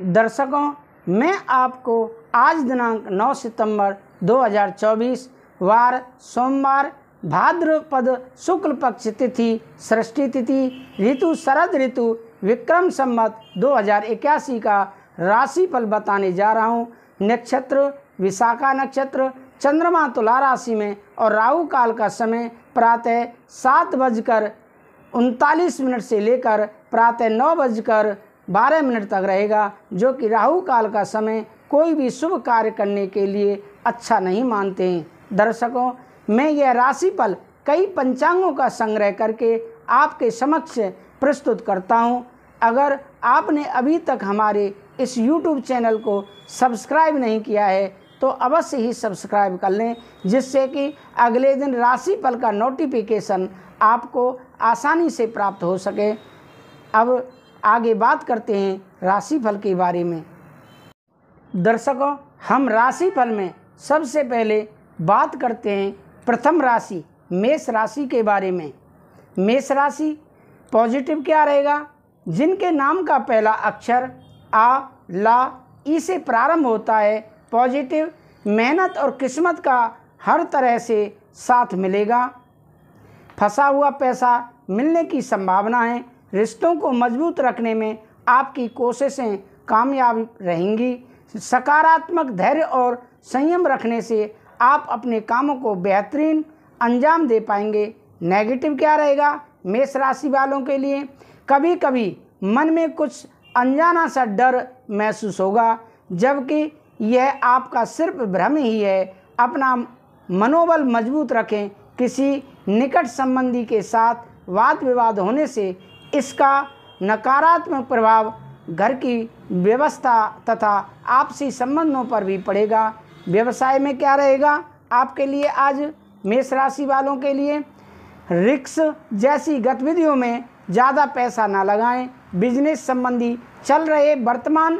दर्शकों मैं आपको आज दिनांक 9 सितंबर 2024 वार सोमवार भाद्रपद शुक्ल पक्ष तिथि सृष्टि तिथि ऋतु शरद ऋतु विक्रम संबत 2081 का राशि फल बताने जा रहा हूँ नक्षत्र विशाखा नक्षत्र चंद्रमा तुला राशि में और राहु काल का समय प्रातः सात बजकर उनतालीस मिनट से लेकर प्रातः नौ बजकर बारह मिनट तक रहेगा जो कि राहु काल का समय कोई भी शुभ कार्य करने के लिए अच्छा नहीं मानते हैं दर्शकों मैं यह राशिफल कई पंचांगों का संग्रह करके आपके समक्ष प्रस्तुत करता हूँ अगर आपने अभी तक हमारे इस YouTube चैनल को सब्सक्राइब नहीं किया है तो अवश्य ही सब्सक्राइब कर लें जिससे कि अगले दिन राशिफल का नोटिफिकेशन आपको आसानी से प्राप्त हो सके अब आगे बात करते हैं राशिफल के बारे में दर्शकों हम राशिफल में सबसे पहले बात करते हैं प्रथम राशि मेष राशि के बारे में मेष राशि पॉजिटिव क्या रहेगा जिनके नाम का पहला अक्षर आ ला ई से प्रारंभ होता है पॉजिटिव मेहनत और किस्मत का हर तरह से साथ मिलेगा फंसा हुआ पैसा मिलने की संभावना है रिश्तों को मजबूत रखने में आपकी कोशिशें कामयाब रहेंगी सकारात्मक धैर्य और संयम रखने से आप अपने कामों को बेहतरीन अंजाम दे पाएंगे नेगेटिव क्या रहेगा मेष राशि वालों के लिए कभी कभी मन में कुछ अनजाना सा डर महसूस होगा जबकि यह आपका सिर्फ भ्रम ही है अपना मनोबल मजबूत रखें किसी निकट संबंधी के साथ वाद विवाद होने से इसका नकारात्मक प्रभाव घर की व्यवस्था तथा आपसी संबंधों पर भी पड़ेगा व्यवसाय में क्या रहेगा आपके लिए आज मेष राशि वालों के लिए रिक्स जैसी गतिविधियों में ज़्यादा पैसा ना लगाएं बिजनेस संबंधी चल रहे वर्तमान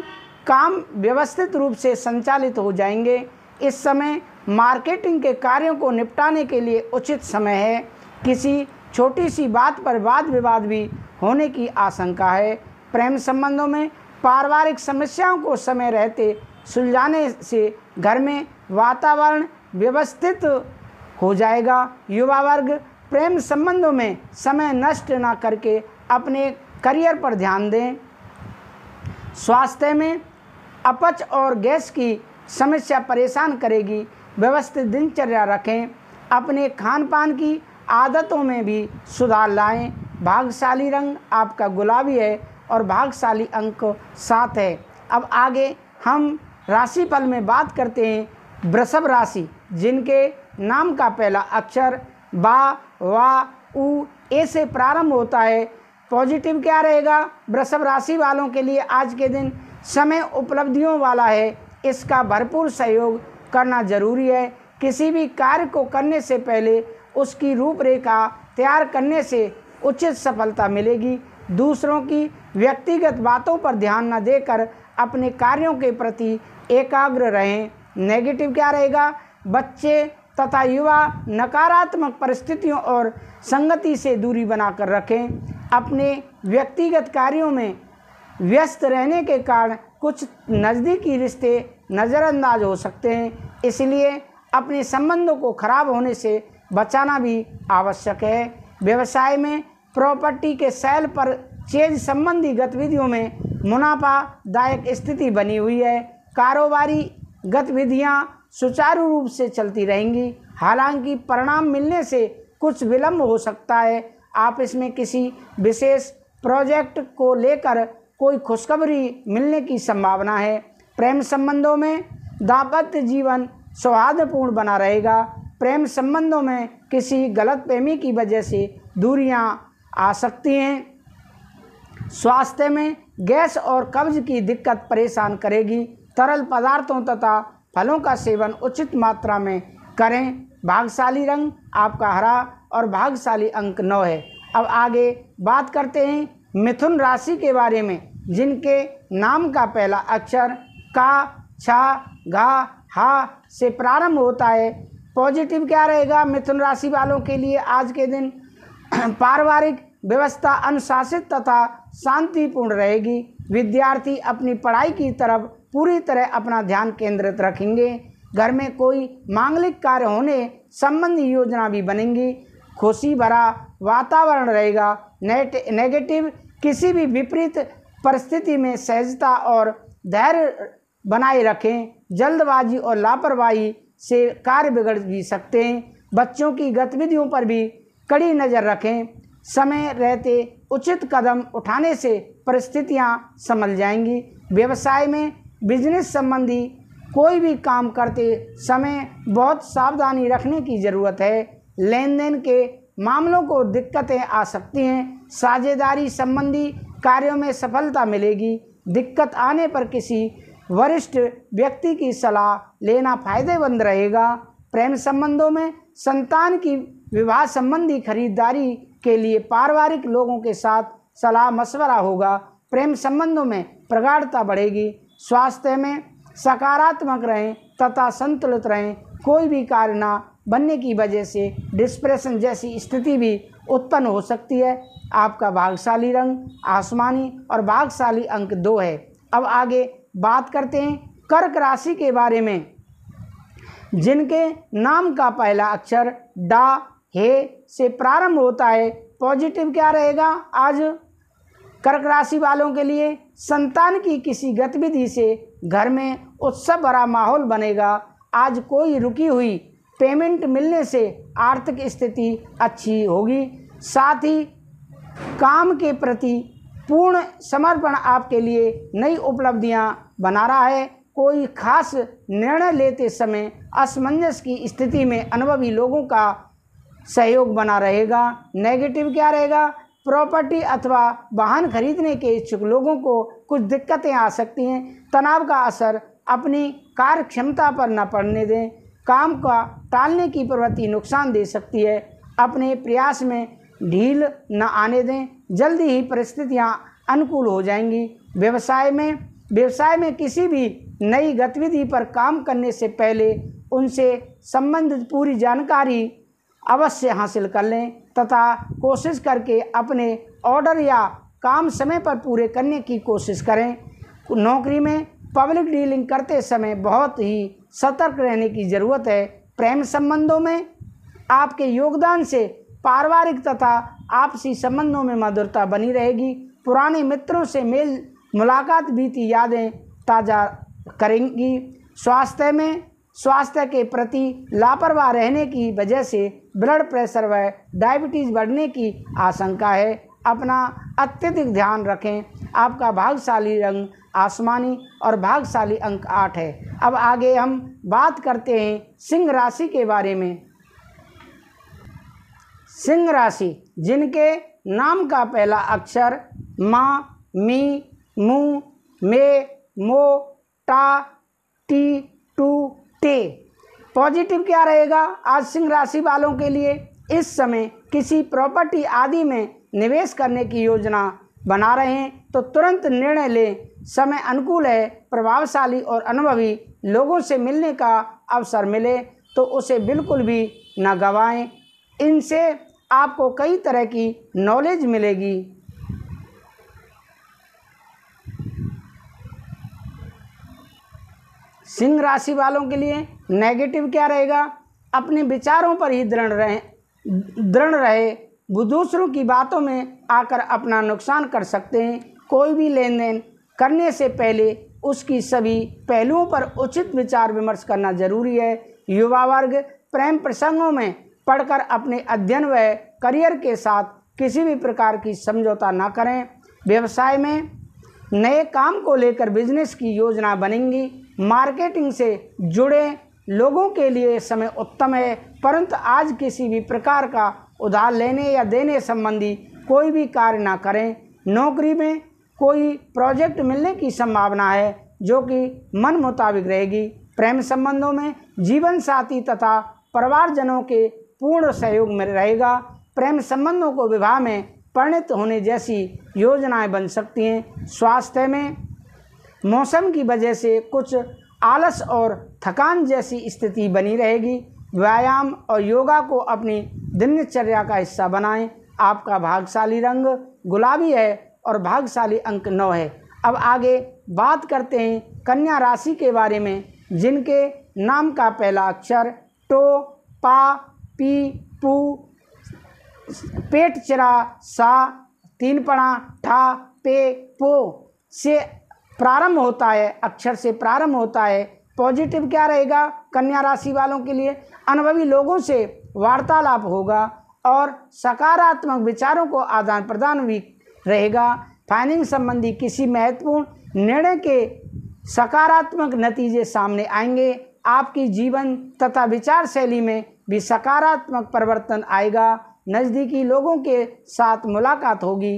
काम व्यवस्थित रूप से संचालित हो जाएंगे इस समय मार्केटिंग के कार्यों को निपटाने के लिए उचित समय है किसी छोटी सी बात पर वाद विवाद भी होने की आशंका है प्रेम संबंधों में पारिवारिक समस्याओं को समय रहते सुलझाने से घर में वातावरण व्यवस्थित हो जाएगा युवा वर्ग प्रेम संबंधों में समय नष्ट ना करके अपने करियर पर ध्यान दें स्वास्थ्य में अपच और गैस की समस्या परेशान करेगी व्यवस्थित दिनचर्या रखें अपने खान पान की आदतों में भी सुधार लाएं भागशाली रंग आपका गुलाबी है और भागशाली अंक सात है अब आगे हम राशि पल में बात करते हैं वृषभ राशि जिनके नाम का पहला अक्षर बा वा उ ए से प्रारंभ होता है पॉजिटिव क्या रहेगा वृषभ राशि वालों के लिए आज के दिन समय उपलब्धियों वाला है इसका भरपूर सहयोग करना जरूरी है किसी भी कार्य को करने से पहले उसकी रूपरेखा तैयार करने से उचित सफलता मिलेगी दूसरों की व्यक्तिगत बातों पर ध्यान न देकर अपने कार्यों के प्रति एकाग्र रहें नेगेटिव क्या रहेगा बच्चे तथा युवा नकारात्मक परिस्थितियों और संगति से दूरी बनाकर रखें अपने व्यक्तिगत कार्यों में व्यस्त रहने के कारण कुछ नज़दीकी रिश्ते नज़रअंदाज हो सकते हैं इसलिए अपने संबंधों को खराब होने से बचाना भी आवश्यक है व्यवसाय में प्रॉपर्टी के सेल चेंज संबंधी गतिविधियों में मुनाफादायक स्थिति बनी हुई है कारोबारी गतिविधियां सुचारू रूप से चलती रहेंगी हालांकि परिणाम मिलने से कुछ विलंब हो सकता है आप इसमें किसी विशेष प्रोजेक्ट को लेकर कोई खुशखबरी मिलने की संभावना है प्रेम संबंधों में दाम्पत्य जीवन सौहार्दपूर्ण बना रहेगा प्रेम संबंधों में किसी गलत प्रेमी की वजह से दूरियां आ सकती हैं स्वास्थ्य में गैस और कब्ज की दिक्कत परेशान करेगी तरल पदार्थों तथा फलों का सेवन उचित मात्रा में करें भागशाली रंग आपका हरा और भागशाली अंक नौ है अब आगे बात करते हैं मिथुन राशि के बारे में जिनके नाम का पहला अक्षर का छा घा हा से प्रारंभ होता है पॉजिटिव क्या रहेगा मिथुन राशि वालों के लिए आज के दिन पारिवारिक व्यवस्था अनुशासित तथा शांतिपूर्ण रहेगी विद्यार्थी अपनी पढ़ाई की तरफ पूरी तरह अपना ध्यान केंद्रित रखेंगे घर में कोई मांगलिक कार्य होने संबंधी योजना भी बनेंगी खुशी भरा वातावरण रहेगा नेट नेगेटिव किसी भी विपरीत परिस्थिति में सहजता और धैर्य बनाए रखें जल्दबाजी और लापरवाही से कार्य बिगड़ भी सकते हैं बच्चों की गतिविधियों पर भी कड़ी नज़र रखें समय रहते उचित कदम उठाने से परिस्थितियां संभल जाएंगी व्यवसाय में बिजनेस संबंधी कोई भी काम करते समय बहुत सावधानी रखने की ज़रूरत है लेन देन के मामलों को दिक्कतें आ सकती हैं साझेदारी संबंधी कार्यों में सफलता मिलेगी दिक्कत आने पर किसी वरिष्ठ व्यक्ति की सलाह लेना फायदेमंद रहेगा प्रेम संबंधों में संतान की विवाह संबंधी खरीदारी के लिए पारिवारिक लोगों के साथ सलाह मशवरा होगा प्रेम संबंधों में प्रगाढ़ता बढ़ेगी स्वास्थ्य में सकारात्मक रहें तथा संतुलित रहें कोई भी कार्य ना बनने की वजह से डिस्प्रेशन जैसी स्थिति भी उत्पन्न हो सकती है आपका भागशाली रंग आसमानी और भागशाली अंक दो है अब आगे बात करते हैं कर्क राशि के बारे में जिनके नाम का पहला अक्षर डा हे से प्रारंभ होता है पॉजिटिव क्या रहेगा आज कर्क राशि वालों के लिए संतान की किसी गतिविधि से घर में उत्सव भरा माहौल बनेगा आज कोई रुकी हुई पेमेंट मिलने से आर्थिक स्थिति अच्छी होगी साथ ही काम के प्रति पूर्ण समर्पण आपके लिए नई उपलब्धियां बना रहा है कोई खास निर्णय लेते समय असमंजस की स्थिति में अनुभवी लोगों का सहयोग बना रहेगा नेगेटिव क्या रहेगा प्रॉपर्टी अथवा वाहन खरीदने के इच्छुक लोगों को कुछ दिक्कतें आ सकती हैं तनाव का असर अपनी कार्य क्षमता पर न पड़ने दें काम का टालने की प्रवृत्ति नुकसान दे सकती है अपने प्रयास में ढील न आने दें जल्दी ही परिस्थितियां अनुकूल हो जाएंगी व्यवसाय में व्यवसाय में किसी भी नई गतिविधि पर काम करने से पहले उनसे संबंधित पूरी जानकारी अवश्य हासिल कर लें तथा कोशिश करके अपने ऑर्डर या काम समय पर पूरे करने की कोशिश करें नौकरी में पब्लिक डीलिंग करते समय बहुत ही सतर्क रहने की ज़रूरत है प्रेम संबंधों में आपके योगदान से पारिवारिक तथा आपसी संबंधों में मधुरता बनी रहेगी पुराने मित्रों से मेल मुलाकात बीती यादें ताज़ा करेंगी स्वास्थ्य में स्वास्थ्य के प्रति लापरवाह रहने की वजह से ब्लड प्रेशर व डायबिटीज़ बढ़ने की आशंका है अपना अत्यधिक ध्यान रखें आपका भाग्यशाली रंग आसमानी और भाग्यशाली अंक आठ है अब आगे हम बात करते हैं सिंह राशि के बारे में सिंह राशि जिनके नाम का पहला अक्षर माँ मी मू मे मो टा टी टू ते पॉजिटिव क्या रहेगा आज सिंह राशि वालों के लिए इस समय किसी प्रॉपर्टी आदि में निवेश करने की योजना बना रहे हैं तो तुरंत निर्णय लें समय अनुकूल है प्रभावशाली और अनुभवी लोगों से मिलने का अवसर मिले तो उसे बिल्कुल भी न गवाएं इनसे आपको कई तरह की नॉलेज मिलेगी सिंह राशि वालों के लिए नेगेटिव क्या रहेगा अपने विचारों पर ही दृढ़ रहे दृढ़ रहे वो दूसरों की बातों में आकर अपना नुकसान कर सकते हैं कोई भी लेन देन करने से पहले उसकी सभी पहलुओं पर उचित विचार विमर्श करना जरूरी है युवा वर्ग प्रेम प्रसंगों में पढ़कर अपने अध्ययन व करियर के साथ किसी भी प्रकार की समझौता ना करें व्यवसाय में नए काम को लेकर बिजनेस की योजना बनेंगी मार्केटिंग से जुड़े लोगों के लिए समय उत्तम है परंतु आज किसी भी प्रकार का उधार लेने या देने संबंधी कोई भी कार्य ना करें नौकरी में कोई प्रोजेक्ट मिलने की संभावना है जो कि मन मुताबिक रहेगी प्रेम संबंधों में जीवन साथी तथा परिवारजनों के पूर्ण सहयोग में रहेगा प्रेम संबंधों को विवाह में परिणत होने जैसी योजनाएं बन सकती हैं स्वास्थ्य में मौसम की वजह से कुछ आलस और थकान जैसी स्थिति बनी रहेगी व्यायाम और योगा को अपनी दिनचर्या का हिस्सा बनाएं आपका भागशाली रंग गुलाबी है और भागशाली अंक नौ है अब आगे बात करते हैं कन्या राशि के बारे में जिनके नाम का पहला अक्षर टो पा पी पू पेट चरा सा तीन पणा ठा पे पो से प्रारंभ होता है अक्षर से प्रारंभ होता है पॉजिटिव क्या रहेगा कन्या राशि वालों के लिए अनुभवी लोगों से वार्तालाप होगा और सकारात्मक विचारों को आदान प्रदान भी रहेगा फाइनेंस संबंधी किसी महत्वपूर्ण निर्णय के सकारात्मक नतीजे सामने आएंगे आपकी जीवन तथा विचार शैली में भी सकारात्मक परिवर्तन आएगा नज़दीकी लोगों के साथ मुलाकात होगी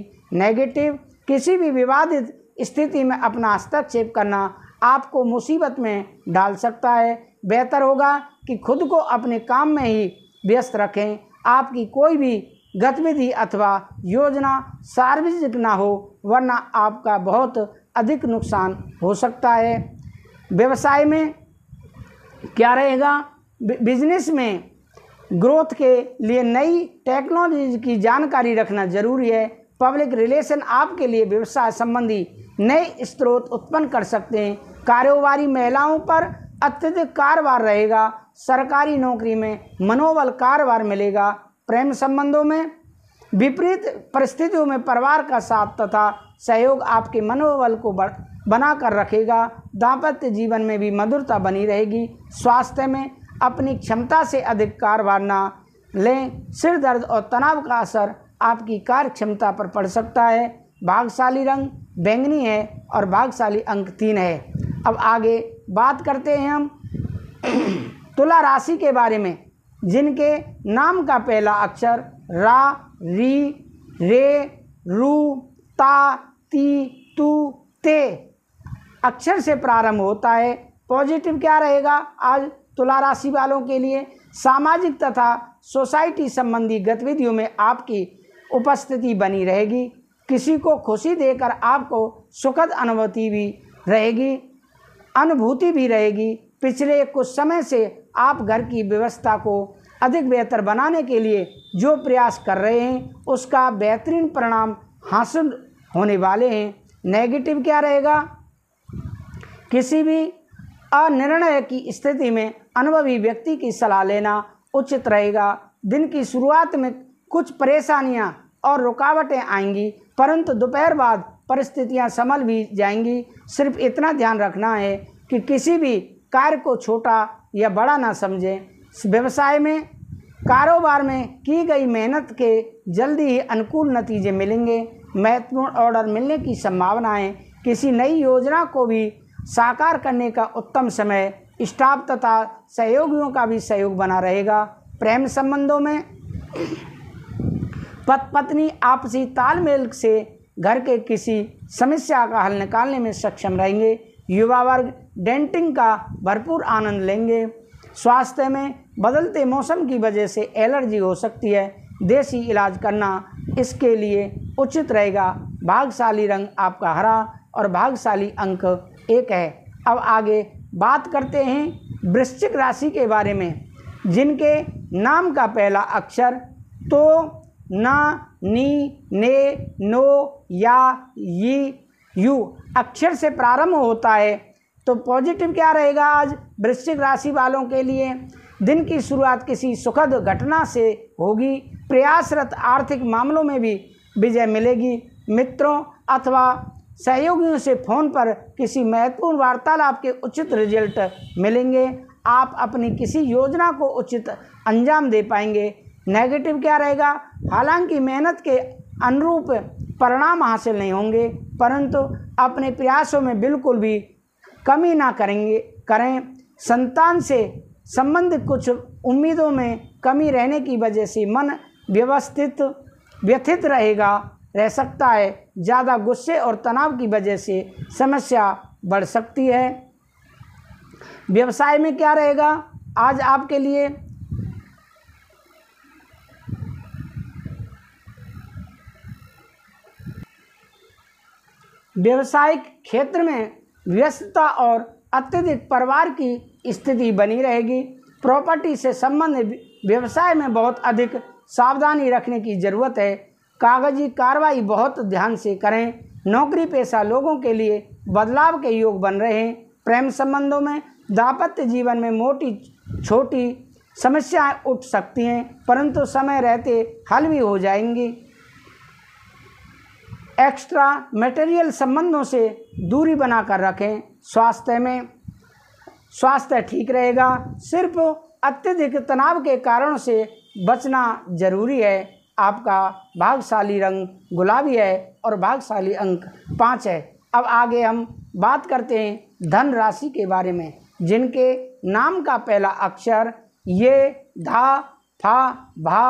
नेगेटिव किसी भी विवादित स्थिति में अपना हस्तक्षेप करना आपको मुसीबत में डाल सकता है बेहतर होगा कि खुद को अपने काम में ही व्यस्त रखें आपकी कोई भी गतिविधि अथवा योजना सार्वजनिक ना हो वरना आपका बहुत अधिक नुकसान हो सकता है व्यवसाय में क्या रहेगा बिजनेस में ग्रोथ के लिए नई टेक्नोलॉजी की जानकारी रखना ज़रूरी है पब्लिक रिलेशन आपके लिए व्यवसाय संबंधी नए स्रोत उत्पन्न कर सकते हैं कारोबारी महिलाओं पर अत्यधिक कारोबार रहेगा सरकारी नौकरी में मनोबल कारोबार मिलेगा प्रेम संबंधों में विपरीत परिस्थितियों में परिवार का साथ तथा सहयोग आपके मनोबल को बना कर रखेगा दाम्पत्य जीवन में भी मधुरता बनी रहेगी स्वास्थ्य में अपनी क्षमता से अधिक कारोबार ना लें सिर दर्द और तनाव का असर आपकी कार्य क्षमता पर पड़ सकता है भागशाली रंग बैंगनी है और भागशाली अंक तीन है अब आगे बात करते हैं हम तुला राशि के बारे में जिनके नाम का पहला अक्षर रा री रे रू ता ती तू ते अक्षर से प्रारंभ होता है पॉजिटिव क्या रहेगा आज तुला राशि वालों के लिए सामाजिक तथा सोसाइटी संबंधी गतिविधियों में आपकी उपस्थिति बनी रहेगी किसी को खुशी देकर आपको सुखद अनुभूति भी रहेगी अनुभूति भी रहेगी पिछले कुछ समय से आप घर की व्यवस्था को अधिक बेहतर बनाने के लिए जो प्रयास कर रहे हैं उसका बेहतरीन परिणाम हासिल होने वाले हैं नेगेटिव क्या रहेगा किसी भी अनिर्णय की स्थिति में अनुभवी व्यक्ति की सलाह लेना उचित रहेगा दिन की शुरुआत में कुछ परेशानियां और रुकावटें आएंगी परंतु दोपहर बाद परिस्थितियां संभल भी जाएंगी सिर्फ इतना ध्यान रखना है कि किसी भी कार्य को छोटा या बड़ा ना समझें व्यवसाय में कारोबार में की गई मेहनत के जल्दी ही अनुकूल नतीजे मिलेंगे महत्वपूर्ण ऑर्डर मिलने की संभावनाएं किसी नई योजना को भी साकार करने का उत्तम समय स्टाफ तथा सहयोगियों का भी सहयोग बना रहेगा प्रेम संबंधों में पत पत्नी आपसी तालमेल से घर के किसी समस्या का हल निकालने में सक्षम रहेंगे युवा वर्ग डेंटिंग का भरपूर आनंद लेंगे स्वास्थ्य में बदलते मौसम की वजह से एलर्जी हो सकती है देसी इलाज करना इसके लिए उचित रहेगा भागशाली रंग आपका हरा और भागशाली अंक एक है अब आगे बात करते हैं वृश्चिक राशि के बारे में जिनके नाम का पहला अक्षर तो न नी ने नो या यी यू अक्षर से प्रारंभ होता है तो पॉजिटिव क्या रहेगा आज वृश्चिक राशि वालों के लिए दिन की शुरुआत किसी सुखद घटना से होगी प्रयासरत आर्थिक मामलों में भी विजय मिलेगी मित्रों अथवा सहयोगियों से फ़ोन पर किसी महत्वपूर्ण वार्तालाप के उचित रिजल्ट मिलेंगे आप अपनी किसी योजना को उचित अंजाम दे पाएंगे नेगेटिव क्या रहेगा हालांकि मेहनत के अनुरूप परिणाम हासिल नहीं होंगे परंतु अपने प्रयासों में बिल्कुल भी कमी ना करेंगे करें संतान से संबंधित कुछ उम्मीदों में कमी रहने की वजह से मन व्यवस्थित व्यथित रहेगा रह सकता है ज़्यादा गुस्से और तनाव की वजह से समस्या बढ़ सकती है व्यवसाय में क्या रहेगा आज आपके लिए व्यवसायिक क्षेत्र में व्यस्तता और अत्यधिक परिवार की स्थिति बनी रहेगी प्रॉपर्टी से संबंधित व्यवसाय में बहुत अधिक सावधानी रखने की ज़रूरत है कागजी कार्रवाई बहुत ध्यान से करें नौकरी पेशा लोगों के लिए बदलाव के योग बन रहे हैं प्रेम संबंधों में दाम्पत्य जीवन में मोटी छोटी समस्याएं उठ सकती हैं परंतु समय रहते हल भी हो जाएंगी एक्स्ट्रा मटेरियल संबंधों से दूरी बनाकर रखें स्वास्थ्य में स्वास्थ्य ठीक रहेगा सिर्फ अत्यधिक तनाव के कारण से बचना जरूरी है आपका भागशाली रंग गुलाबी है और भागशाली अंक पाँच है अब आगे हम बात करते हैं धन राशि के बारे में जिनके नाम का पहला अक्षर ये धा फा भा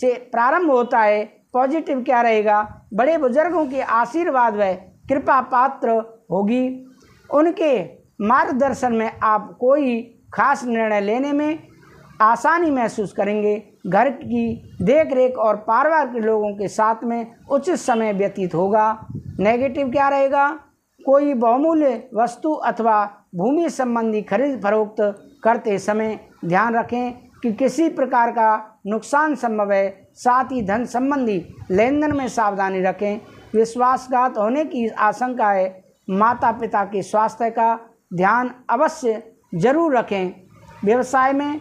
से प्रारंभ होता है पॉजिटिव क्या रहेगा बड़े बुजुर्गों के आशीर्वाद व कृपा पात्र होगी उनके मार्गदर्शन में आप कोई खास निर्णय लेने में आसानी महसूस करेंगे घर की देख रेख और परिवार के लोगों के साथ में उचित समय व्यतीत होगा नेगेटिव क्या रहेगा कोई बहुमूल्य वस्तु अथवा भूमि संबंधी खरीद फरोख्त करते समय ध्यान रखें कि किसी प्रकार का नुकसान संभव है साथ ही धन संबंधी लेन देन में सावधानी रखें विश्वासघात होने की आशंका है माता पिता के स्वास्थ्य का ध्यान अवश्य जरूर रखें व्यवसाय में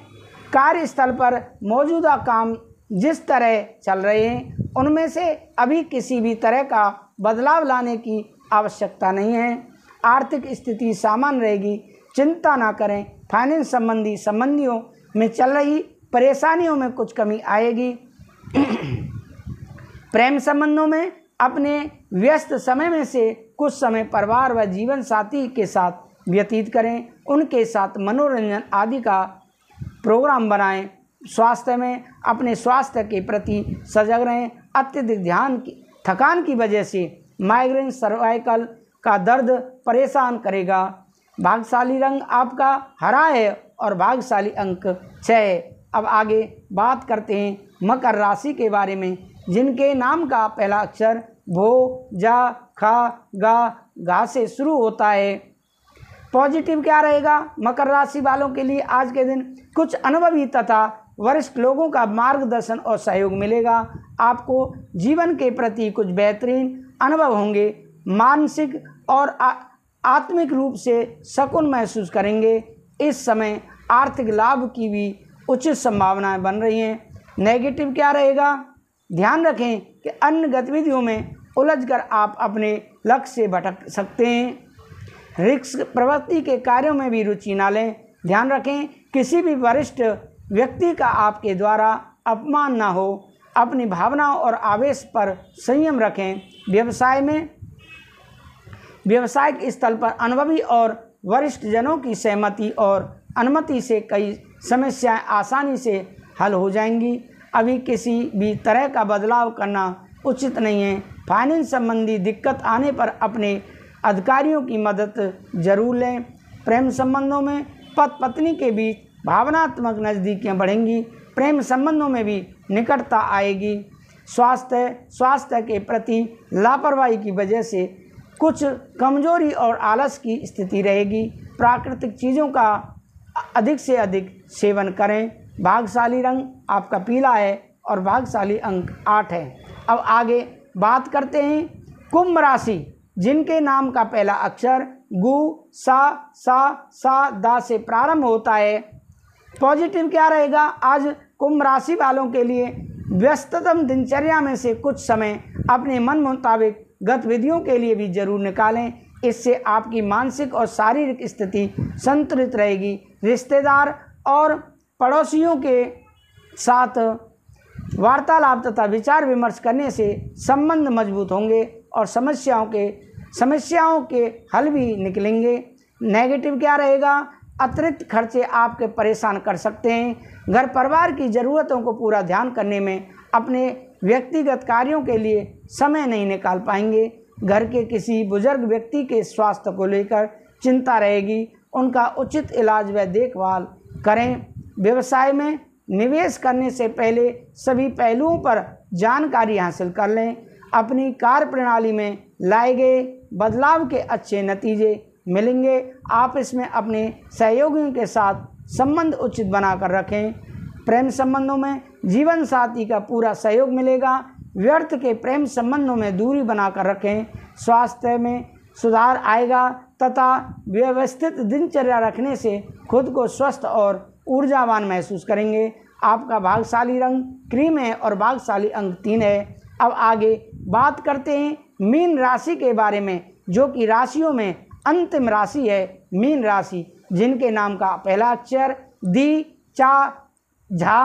कार्यस्थल पर मौजूदा काम जिस तरह चल रहे हैं उनमें से अभी किसी भी तरह का बदलाव लाने की आवश्यकता नहीं है आर्थिक स्थिति सामान्य रहेगी चिंता ना करें फाइनेंस संबंधी संबंधियों में चल रही परेशानियों में कुछ कमी आएगी प्रेम संबंधों में अपने व्यस्त समय में से कुछ समय परिवार व जीवन साथी के साथ व्यतीत करें उनके साथ मनोरंजन आदि का प्रोग्राम बनाएं स्वास्थ्य में अपने स्वास्थ्य के प्रति सजग रहें अत्यधिक ध्यान की थकान की वजह से माइग्रेन सर्वाइकल का दर्द परेशान करेगा भाग्यशाली रंग आपका हरा है और भाग्यशाली अंक छः है अब आगे बात करते हैं मकर राशि के बारे में जिनके नाम का पहला अक्षर भो जा खा गा घा से शुरू होता है पॉजिटिव क्या रहेगा मकर राशि वालों के लिए आज के दिन कुछ अनुभवी तथा वरिष्ठ लोगों का मार्गदर्शन और सहयोग मिलेगा आपको जीवन के प्रति कुछ बेहतरीन अनुभव होंगे मानसिक और आ, आत्मिक रूप से शकुन महसूस करेंगे इस समय आर्थिक लाभ की भी उचित संभावनाएं बन रही हैं नेगेटिव क्या रहेगा ध्यान रखें कि अन्य गतिविधियों में उलझकर आप अपने लक्ष्य से भटक सकते हैं रिक्स प्रवृत्ति के कार्यों में भी रुचि ना लें ध्यान रखें किसी भी वरिष्ठ व्यक्ति का आपके द्वारा अपमान ना हो अपनी भावनाओं और आवेश पर संयम रखें व्यवसाय में व्यवसायिक स्थल पर अनुभवी और वरिष्ठ जनों की सहमति और अनुमति से कई समस्याएं आसानी से हल हो जाएंगी अभी किसी भी तरह का बदलाव करना उचित नहीं है फाइनेंस संबंधी दिक्कत आने पर अपने अधिकारियों की मदद जरूर लें प्रेम संबंधों में पत पत्नी के बीच भावनात्मक नज़दीकियाँ बढ़ेंगी प्रेम संबंधों में भी निकटता आएगी स्वास्थ्य स्वास्थ्य के प्रति लापरवाही की वजह से कुछ कमजोरी और आलस की स्थिति रहेगी प्राकृतिक चीज़ों का अधिक से अधिक सेवन करें भागशाली रंग आपका पीला है और भागशाली अंक आठ है अब आगे बात करते हैं कुंभ राशि जिनके नाम का पहला अक्षर गु सा सा सा दा से प्रारंभ होता है पॉजिटिव क्या रहेगा आज कुंभ राशि वालों के लिए व्यस्ततम दिनचर्या में से कुछ समय अपने मन मुताबिक गतिविधियों के लिए भी जरूर निकालें इससे आपकी मानसिक और शारीरिक स्थिति संतुलित रहेगी रिश्तेदार और पड़ोसियों के साथ वार्तालाप तथा विचार विमर्श करने से संबंध मजबूत होंगे और समस्याओं के समस्याओं के हल भी निकलेंगे नेगेटिव क्या रहेगा अतिरिक्त खर्चे आपके परेशान कर सकते हैं घर परिवार की ज़रूरतों को पूरा ध्यान करने में अपने व्यक्तिगत कार्यों के लिए समय नहीं निकाल पाएंगे घर के किसी बुजुर्ग व्यक्ति के स्वास्थ्य को लेकर चिंता रहेगी उनका उचित इलाज व देखभाल करें व्यवसाय में निवेश करने से पहले सभी पहलुओं पर जानकारी हासिल कर लें अपनी कार्य प्रणाली में लाए गए बदलाव के अच्छे नतीजे मिलेंगे आप इसमें अपने सहयोगियों के साथ संबंध उचित बनाकर रखें प्रेम संबंधों में जीवन साथी का पूरा सहयोग मिलेगा व्यर्थ के प्रेम संबंधों में दूरी बनाकर रखें स्वास्थ्य में सुधार आएगा तथा व्यवस्थित दिनचर्या रखने से खुद को स्वस्थ और ऊर्जावान महसूस करेंगे आपका भागशाली रंग क्रीम है और भागशाली अंक तीन है अब आगे बात करते हैं मीन राशि के बारे में जो कि राशियों में अंतिम राशि है मीन राशि जिनके नाम का पहला अक्षर दी चा झा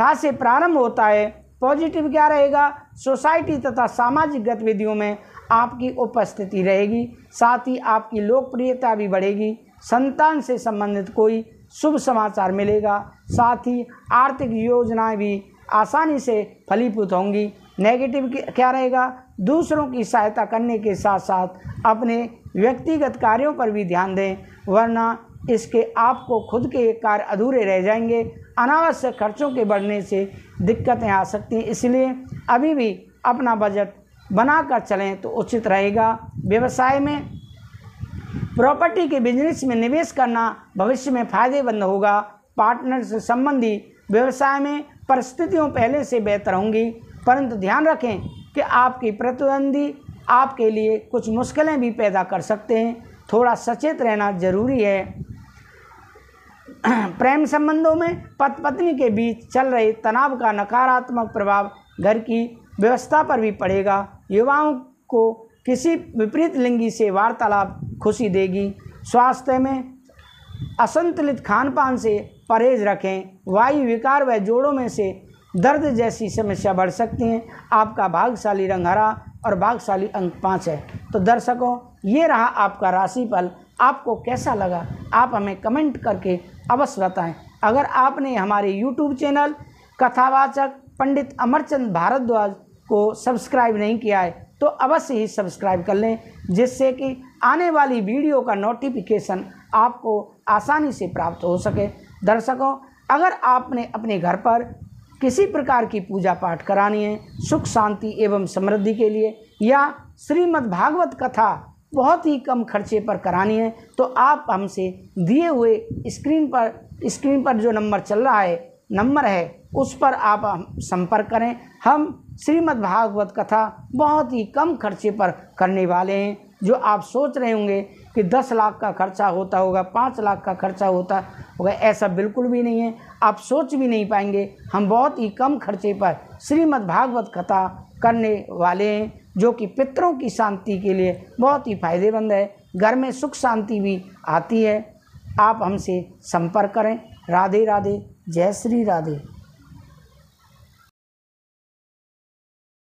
था से प्रारंभ होता है पॉजिटिव क्या रहेगा सोसाइटी तथा सामाजिक गतिविधियों में आपकी उपस्थिति रहेगी साथ ही आपकी लोकप्रियता भी बढ़ेगी संतान से संबंधित कोई शुभ समाचार मिलेगा साथ ही आर्थिक योजनाएं भी आसानी से फलीभूत होंगी नेगेटिव क्या रहेगा दूसरों की सहायता करने के साथ साथ अपने व्यक्तिगत कार्यों पर भी ध्यान दें वरना इसके आपको खुद के कार्य अधूरे रह जाएंगे अनावश्यक खर्चों के बढ़ने से दिक्कतें आ सकती हैं इसलिए अभी भी अपना बजट बनाकर चलें तो उचित रहेगा व्यवसाय में प्रॉपर्टी के बिजनेस में निवेश करना भविष्य में फायदेमंद होगा पार्टनर से संबंधी व्यवसाय में परिस्थितियों पहले से बेहतर होंगी परंतु ध्यान रखें कि आपकी प्रतिद्वंदी आपके लिए कुछ मुश्किलें भी पैदा कर सकते हैं थोड़ा सचेत रहना जरूरी है प्रेम संबंधों में पत पत्नी के बीच चल रहे तनाव का नकारात्मक प्रभाव घर की व्यवस्था पर भी पड़ेगा युवाओं को किसी विपरीत लिंगी से वार्तालाप खुशी देगी स्वास्थ्य में असंतुलित खान पान से परहेज रखें वायु विकार व जोड़ों में से दर्द जैसी समस्या बढ़ सकती हैं आपका भागशाली रंग हरा और भागशाली अंक पाँच है तो दर्शकों ये रहा आपका राशिफल आपको कैसा लगा आप हमें कमेंट करके अवश्य बताएं अगर आपने हमारे यूट्यूब चैनल कथावाचक पंडित अमरचंद भारद्वाज को सब्सक्राइब नहीं किया है तो अवश्य ही सब्सक्राइब कर लें जिससे कि आने वाली वीडियो का नोटिफिकेशन आपको आसानी से प्राप्त हो सके दर्शकों अगर आपने अपने घर पर किसी प्रकार की पूजा पाठ करानी है सुख शांति एवं समृद्धि के लिए या श्रीमद् भागवत कथा बहुत ही कम खर्चे पर करानी है तो आप हमसे दिए हुए स्क्रीन पर स्क्रीन पर जो नंबर चल रहा है नंबर है उस पर आप संपर्क करें हम श्रीमद् भागवत कथा बहुत ही कम खर्चे पर करने वाले हैं जो आप सोच रहे होंगे कि दस लाख का खर्चा होता होगा पाँच लाख का खर्चा होता होगा ऐसा बिल्कुल भी नहीं है आप सोच भी नहीं पाएंगे हम बहुत ही कम खर्चे पर श्रीमद् भागवत कथा करने वाले हैं जो कि पितरों की शांति के लिए बहुत ही फायदेमंद है घर में सुख शांति भी आती है आप हमसे संपर्क करें राधे राधे जय श्री राधे